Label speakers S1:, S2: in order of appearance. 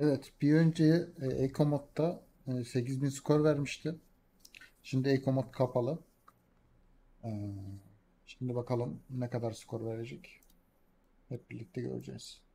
S1: Evet bir önce e, Ekomod'da e, 8000 skor vermişti. Şimdi Ekomod kapalı. E, şimdi bakalım ne kadar skor verecek. Hep birlikte göreceğiz.